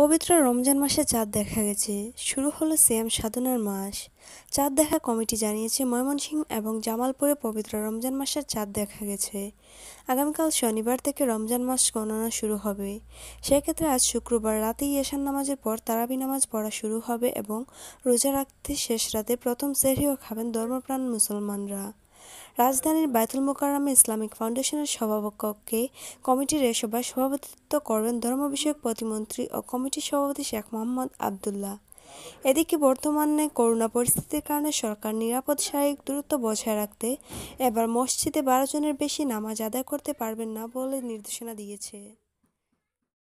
পবিত্র রমজান মাসে চাঁদ দেখা গেছে শুরু হলো সিয়াম সাধনার মাস চাঁদ দেখা কমিটি জানিয়েছে ময়মনসিংহ এবং জামালপুরে পবিত্র রমজান মাসের চাঁদ দেখা গেছে আগামীকাল শনিবার থেকে রমজান মাস গণনা শুরু হবে সেক্ষেত্রে আজ শুক্রবার রাতে ইয়েশান নামাজের পর তারাবি নামাজ পড়া শুরু হবে এবং রোজা রাখতে শেষ রাতে প্রথম সেরিও খাবেন ধর্মপ্রাণ মুসলমানরা রাজধানীর বায়তুল মোকাররমে ইসলামিক ফাউন্ডেশনের সভাপক্ষকে কমিটির এ সভায় সভাপতিত্ব করবেন ধর্ম বিষয়ক প্রতিমন্ত্রী ও কমিটির সভাপতি শেখ মোহাম্মদ আবদুল্লাহ এদিকে বর্তমানে করোনা পরিস্থিতির কারণে সরকার নিরাপদ শারীরিক দূরত্ব বজায় রাখতে এবার মসজিদে বারো জনের বেশি নামাজ আদায় করতে পারবেন না বলে নির্দেশনা দিয়েছে